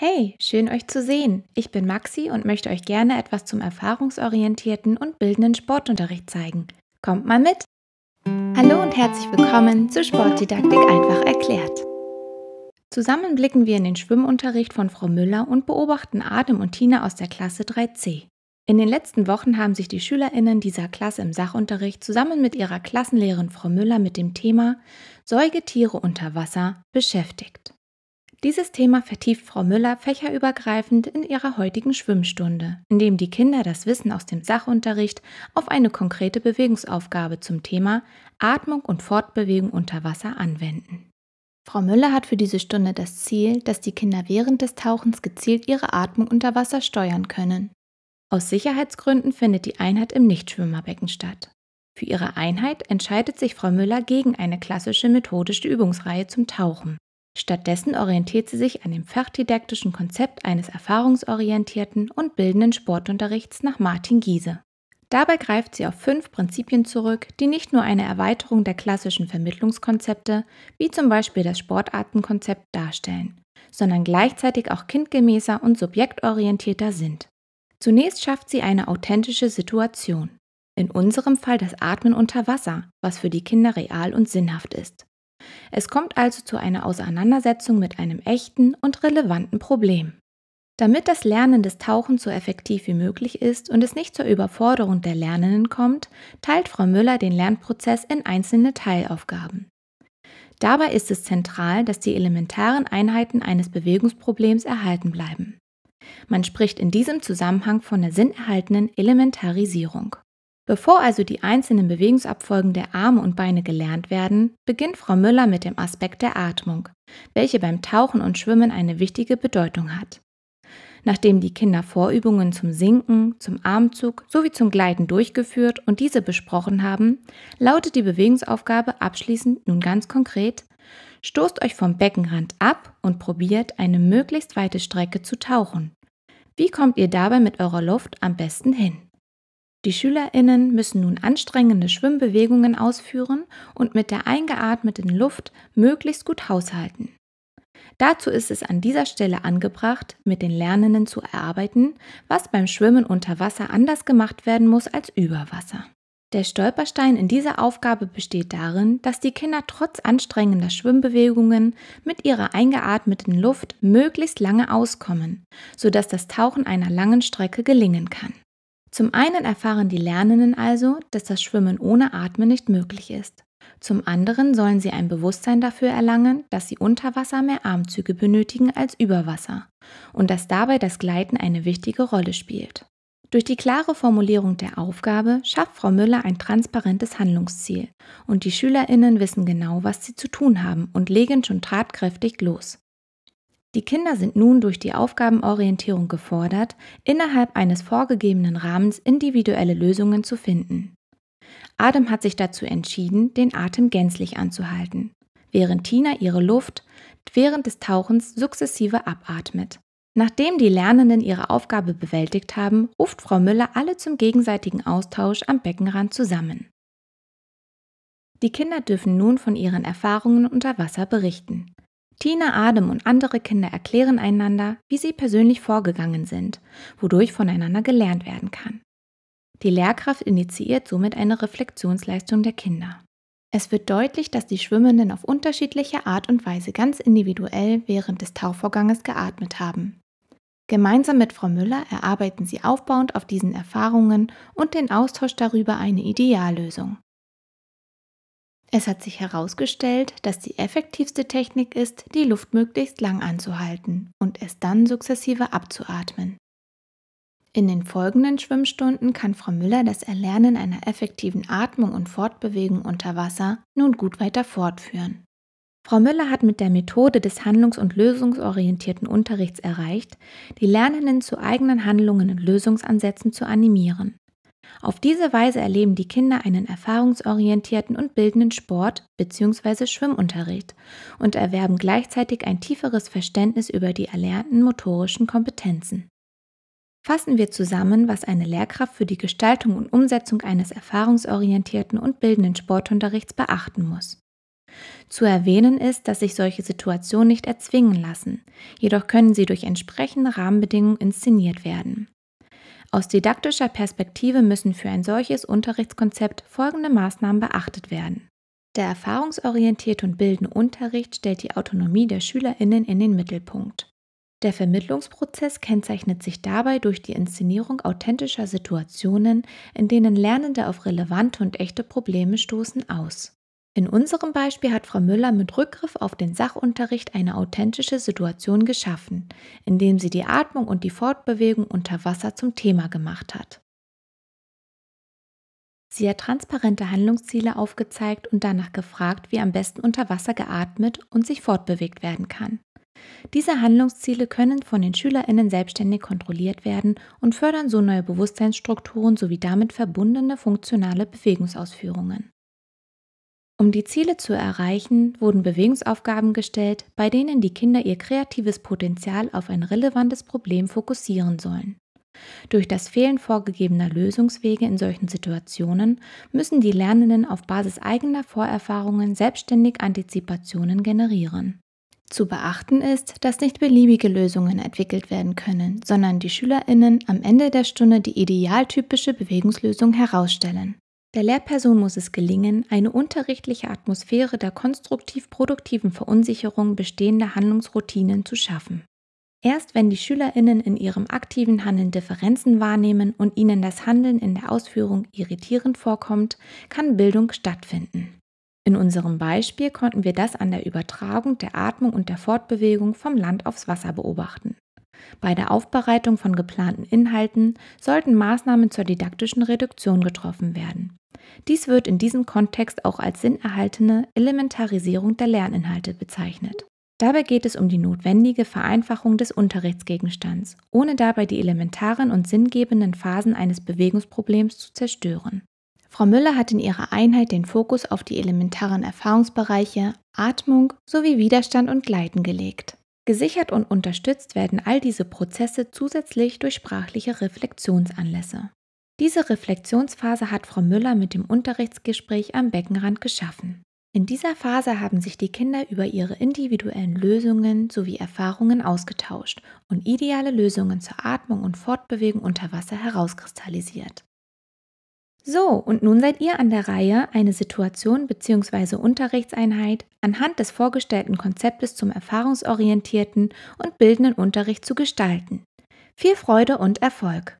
Hey, schön euch zu sehen. Ich bin Maxi und möchte euch gerne etwas zum erfahrungsorientierten und bildenden Sportunterricht zeigen. Kommt mal mit! Hallo und herzlich willkommen zu Sportdidaktik einfach erklärt. Zusammen blicken wir in den Schwimmunterricht von Frau Müller und beobachten Adem und Tina aus der Klasse 3c. In den letzten Wochen haben sich die Schülerinnen dieser Klasse im Sachunterricht zusammen mit ihrer Klassenlehrerin Frau Müller mit dem Thema Säugetiere unter Wasser beschäftigt. Dieses Thema vertieft Frau Müller fächerübergreifend in ihrer heutigen Schwimmstunde, indem die Kinder das Wissen aus dem Sachunterricht auf eine konkrete Bewegungsaufgabe zum Thema Atmung und Fortbewegung unter Wasser anwenden. Frau Müller hat für diese Stunde das Ziel, dass die Kinder während des Tauchens gezielt ihre Atmung unter Wasser steuern können. Aus Sicherheitsgründen findet die Einheit im Nichtschwimmerbecken statt. Für ihre Einheit entscheidet sich Frau Müller gegen eine klassische methodische Übungsreihe zum Tauchen. Stattdessen orientiert sie sich an dem fachdidaktischen Konzept eines erfahrungsorientierten und bildenden Sportunterrichts nach Martin Giese. Dabei greift sie auf fünf Prinzipien zurück, die nicht nur eine Erweiterung der klassischen Vermittlungskonzepte, wie zum Beispiel das Sportartenkonzept, darstellen, sondern gleichzeitig auch kindgemäßer und subjektorientierter sind. Zunächst schafft sie eine authentische Situation. In unserem Fall das Atmen unter Wasser, was für die Kinder real und sinnhaft ist. Es kommt also zu einer Auseinandersetzung mit einem echten und relevanten Problem. Damit das Lernen des Tauchens so effektiv wie möglich ist und es nicht zur Überforderung der Lernenden kommt, teilt Frau Müller den Lernprozess in einzelne Teilaufgaben. Dabei ist es zentral, dass die elementaren Einheiten eines Bewegungsproblems erhalten bleiben. Man spricht in diesem Zusammenhang von der sinnerhaltenden Elementarisierung. Bevor also die einzelnen Bewegungsabfolgen der Arme und Beine gelernt werden, beginnt Frau Müller mit dem Aspekt der Atmung, welche beim Tauchen und Schwimmen eine wichtige Bedeutung hat. Nachdem die Kinder Vorübungen zum Sinken, zum Armzug sowie zum Gleiten durchgeführt und diese besprochen haben, lautet die Bewegungsaufgabe abschließend nun ganz konkret, stoßt euch vom Beckenrand ab und probiert eine möglichst weite Strecke zu tauchen. Wie kommt ihr dabei mit eurer Luft am besten hin? Die Schülerinnen müssen nun anstrengende Schwimmbewegungen ausführen und mit der eingeatmeten Luft möglichst gut haushalten. Dazu ist es an dieser Stelle angebracht, mit den Lernenden zu erarbeiten, was beim Schwimmen unter Wasser anders gemacht werden muss als über Wasser. Der Stolperstein in dieser Aufgabe besteht darin, dass die Kinder trotz anstrengender Schwimmbewegungen mit ihrer eingeatmeten Luft möglichst lange auskommen, sodass das Tauchen einer langen Strecke gelingen kann. Zum einen erfahren die Lernenden also, dass das Schwimmen ohne Atmen nicht möglich ist. Zum anderen sollen sie ein Bewusstsein dafür erlangen, dass sie unter Wasser mehr Armzüge benötigen als über Wasser und dass dabei das Gleiten eine wichtige Rolle spielt. Durch die klare Formulierung der Aufgabe schafft Frau Müller ein transparentes Handlungsziel und die Schülerinnen wissen genau, was sie zu tun haben und legen schon tatkräftig los. Die Kinder sind nun durch die Aufgabenorientierung gefordert, innerhalb eines vorgegebenen Rahmens individuelle Lösungen zu finden. Adam hat sich dazu entschieden, den Atem gänzlich anzuhalten, während Tina ihre Luft während des Tauchens sukzessive abatmet. Nachdem die Lernenden ihre Aufgabe bewältigt haben, ruft Frau Müller alle zum gegenseitigen Austausch am Beckenrand zusammen. Die Kinder dürfen nun von ihren Erfahrungen unter Wasser berichten. Tina Adem und andere Kinder erklären einander, wie sie persönlich vorgegangen sind, wodurch voneinander gelernt werden kann. Die Lehrkraft initiiert somit eine Reflexionsleistung der Kinder. Es wird deutlich, dass die Schwimmenden auf unterschiedliche Art und Weise ganz individuell während des Tauchvorganges geatmet haben. Gemeinsam mit Frau Müller erarbeiten sie aufbauend auf diesen Erfahrungen und den Austausch darüber eine Ideallösung. Es hat sich herausgestellt, dass die effektivste Technik ist, die Luft möglichst lang anzuhalten und es dann sukzessive abzuatmen. In den folgenden Schwimmstunden kann Frau Müller das Erlernen einer effektiven Atmung und Fortbewegung unter Wasser nun gut weiter fortführen. Frau Müller hat mit der Methode des handlungs- und lösungsorientierten Unterrichts erreicht, die Lernenden zu eigenen Handlungen und Lösungsansätzen zu animieren. Auf diese Weise erleben die Kinder einen erfahrungsorientierten und bildenden Sport bzw. Schwimmunterricht und erwerben gleichzeitig ein tieferes Verständnis über die erlernten motorischen Kompetenzen. Fassen wir zusammen, was eine Lehrkraft für die Gestaltung und Umsetzung eines erfahrungsorientierten und bildenden Sportunterrichts beachten muss. Zu erwähnen ist, dass sich solche Situationen nicht erzwingen lassen, jedoch können sie durch entsprechende Rahmenbedingungen inszeniert werden. Aus didaktischer Perspektive müssen für ein solches Unterrichtskonzept folgende Maßnahmen beachtet werden. Der erfahrungsorientierte und bildende Unterricht stellt die Autonomie der Schülerinnen in den Mittelpunkt. Der Vermittlungsprozess kennzeichnet sich dabei durch die Inszenierung authentischer Situationen, in denen Lernende auf relevante und echte Probleme stoßen, aus. In unserem Beispiel hat Frau Müller mit Rückgriff auf den Sachunterricht eine authentische Situation geschaffen, indem sie die Atmung und die Fortbewegung unter Wasser zum Thema gemacht hat. Sie hat transparente Handlungsziele aufgezeigt und danach gefragt, wie am besten unter Wasser geatmet und sich fortbewegt werden kann. Diese Handlungsziele können von den SchülerInnen selbstständig kontrolliert werden und fördern so neue Bewusstseinsstrukturen sowie damit verbundene funktionale Bewegungsausführungen. Um die Ziele zu erreichen, wurden Bewegungsaufgaben gestellt, bei denen die Kinder ihr kreatives Potenzial auf ein relevantes Problem fokussieren sollen. Durch das Fehlen vorgegebener Lösungswege in solchen Situationen müssen die Lernenden auf Basis eigener Vorerfahrungen selbstständig Antizipationen generieren. Zu beachten ist, dass nicht beliebige Lösungen entwickelt werden können, sondern die Schülerinnen am Ende der Stunde die idealtypische Bewegungslösung herausstellen. Der Lehrperson muss es gelingen, eine unterrichtliche Atmosphäre der konstruktiv-produktiven Verunsicherung bestehender Handlungsroutinen zu schaffen. Erst wenn die Schülerinnen in ihrem aktiven Handeln Differenzen wahrnehmen und ihnen das Handeln in der Ausführung irritierend vorkommt, kann Bildung stattfinden. In unserem Beispiel konnten wir das an der Übertragung der Atmung und der Fortbewegung vom Land aufs Wasser beobachten. Bei der Aufbereitung von geplanten Inhalten sollten Maßnahmen zur didaktischen Reduktion getroffen werden. Dies wird in diesem Kontext auch als sinnerhaltene Elementarisierung der Lerninhalte bezeichnet. Dabei geht es um die notwendige Vereinfachung des Unterrichtsgegenstands, ohne dabei die elementaren und sinngebenden Phasen eines Bewegungsproblems zu zerstören. Frau Müller hat in ihrer Einheit den Fokus auf die elementaren Erfahrungsbereiche Atmung sowie Widerstand und Gleiten gelegt. Gesichert und unterstützt werden all diese Prozesse zusätzlich durch sprachliche Reflexionsanlässe. Diese Reflexionsphase hat Frau Müller mit dem Unterrichtsgespräch am Beckenrand geschaffen. In dieser Phase haben sich die Kinder über ihre individuellen Lösungen sowie Erfahrungen ausgetauscht und ideale Lösungen zur Atmung und Fortbewegung unter Wasser herauskristallisiert. So, und nun seid ihr an der Reihe, eine Situation bzw. Unterrichtseinheit anhand des vorgestellten Konzeptes zum erfahrungsorientierten und bildenden Unterricht zu gestalten. Viel Freude und Erfolg!